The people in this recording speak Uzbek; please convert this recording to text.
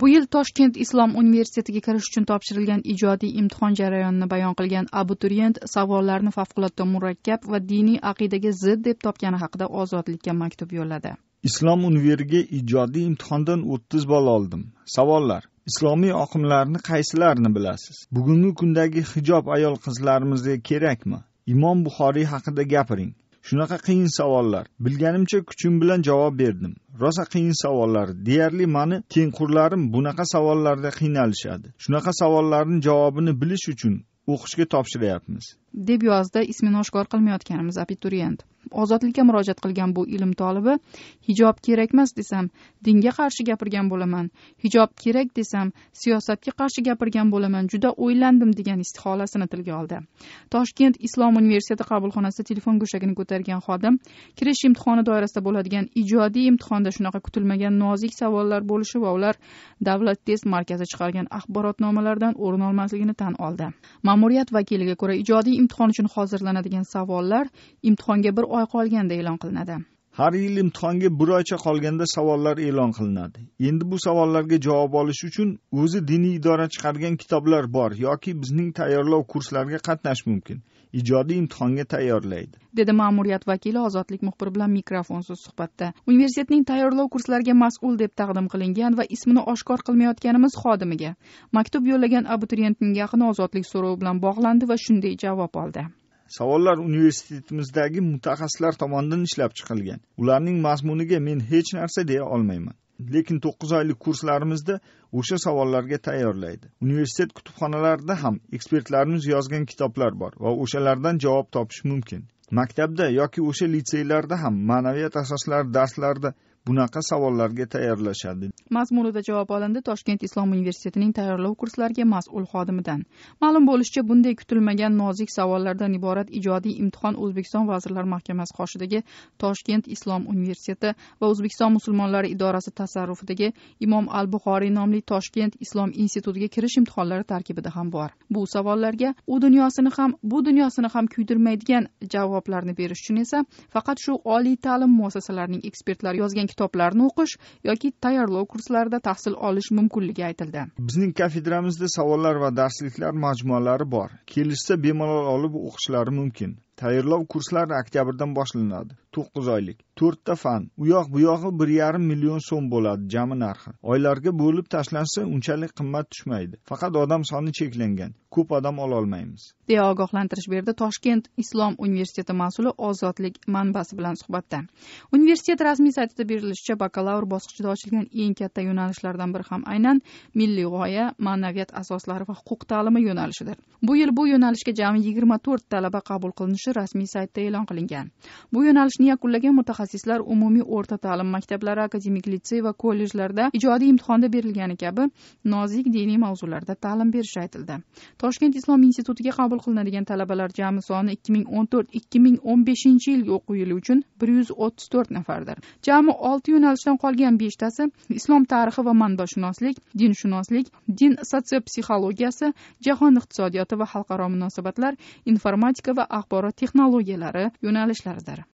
bu yil toshkent islom universitetiga kirish uchun topshirilgan ijodiy imtihon jarayonini bayon qilgan abituriyent savollarni favqulodda murakkab va diniy aqidaga zid deb topgani haqida ozodlikka maktub yo'lladi islom unveriga ijodiy imtihondan o'ttiz ball oldim savollar islomiy oqimlarni qaysilarini bilasiz bugungi kundagi hijob ayol qizlarimizga kerakmi imom buxoriy haqida gapiring shunaqa qiyin savollar bilganimcha kuchim bilan javob berdim rosa qiyin savollar deyarli mani tengqurlarim bunaqa savollarda qiynalishadi shunaqa savollarni javobini bilish uchun o'qishga topshiryapmiz deb yozdi ismini oshkor qilmayotganimiz abituriyent ozodlikka murojaat qilgan bu ilm tolibi hijob kerakmas desam dinga qarshi gapirgan bo'laman hijob kerak desam siyosatga qarshi gapirgan bo'laman juda o'ylandim degan istiholasini tilga oldi toshkent islom universiteti qabulxonasida telefon go'shagini ko'targan xodim kirish imtihoni doirasida bo'ladigan ijodiy imtihonda shunaqa kutilmagan nozik savollar bo'lishi va ular davlat test markazi chiqargan axborotnomalardan o'rin olmasligini tan oldi ma'muriyat vakiliga ko'ra ijodiy imtihon uchun hozirlanadigan savollar imtihonga bir oy qolganda e'lon qilinadi har yili imtihonga bir oycha qolganda savollar e'lon qilinadi endi bu savollarga javob olish uchun o'zi diniy idora chiqargan kitoblar bor yoki bizning tayyorlov kurslariga qatnash mumkin ijodiy imtihonga tayyorlaydi dedi ma'muriyat vakili ozodlik muxbiri bilan mikrofonsiz suhbatda universitetning tayyorlov kurslariga mas'ul deb taqdim qilingan va ismini oshkor qilmayotganimiz xodimiga maktub yo'llagan abituriyentning yaqini ozodlik so'rovi bilan bog'landi va shunday javob oldi savollar universitetimizdagi mutaxassislar tomonidan ishlab chiqilgan ularning mazmuniga men hech narsa deya olmayman lekin to'qqiz oylik kurslarimizda o'sha savollarga tayyorlaydi universitet kutubxonalarida ham ekspertlarimiz yozgan kitoblar bor va o'shalardan javob topish mumkin maktabda yoki o'sha litseylarda ham ma'naviyat asoslari darslarida bunaqa savollarga tayyorlashadi mazmunida javob olindi toshkent islom universitetining tayyorlov kurslariga mas'ul xodimidan ma'lum bo'lishicha bunday kutilmagan nozik savollardan iborat ijodiy imtihon o'zbekiston vazirlar mahkamasi qoshidagi toshkent islom universiteti va o'zbekiston musulmonlari idorasi tasarrufidagi imom al buxoriy nomli toshkent islom institutiga kirish imtihonlari tarkibida ham bor bu savollarga u dunyosini ham bu dunyosini ham kuydirmaydigan javoblarni berish uchun esa faqat shu oliy ta'lim muassasalarining ekspertlari yozgan kitoblarni o'qish yoki tayyorlov kurslarida tahsil olish mumkinligi aytildi bizning kafedramizda savollar va darsliklar majmualari bor kelishsa bemalol olib o'qishlari mumkin tayyorlov kurslari oktyabrdan boshlanadi to'qqiz oylik to'rtta fan u yoq bu yog'i bir yarim million so'm bo'ladi jami narxi oylarga bo'lib tashlansa unchalik qimmat tushmaydi faqat odam soni cheklangan ko'p odam ololmaymiz deya ogohlantirish berdi toshkent islom universiteti mas'uli ozodlik manbasi bilan suhbatda universitet rasmiy saytida berilishicha bakalavr bosqichida ochilgan eng katta yo'nalishlardan biri ham aynan milliy g'oya ma'naviyat asoslari va huquq ta'limi yo'nalishidir bu yil bu yo'nalishga jami yigirma to'rt talaba qabul qilinishi yo'nalishi rasmiy saytda e'lon qilingan bu yo'nalishni yakunlagan mutaxassislar umumiy o'rta ta'lim maktablari akademik litsey va kollejlarda ijodiy imtihonda berilgani kabi nozik diniy mavzularda ta'lim berishi aytildi toshkent islom institutiga qabul qilinadigan talabalar jami soni ikki ming o'n to'rt ikki ming o'n beshinchi yilgi o'quv yili uchun bir yuz o'ttiz to'rt nafardir jami olti yo'nalishdan qolgan beshtasi islom tarixi va manbashunoslik dinshunoslik din sotsiopsixologiyasi jahon iqtisodiyoti va xalqaro munosabatlar informatika va axborot texnologiyalari yo'nalishlaridir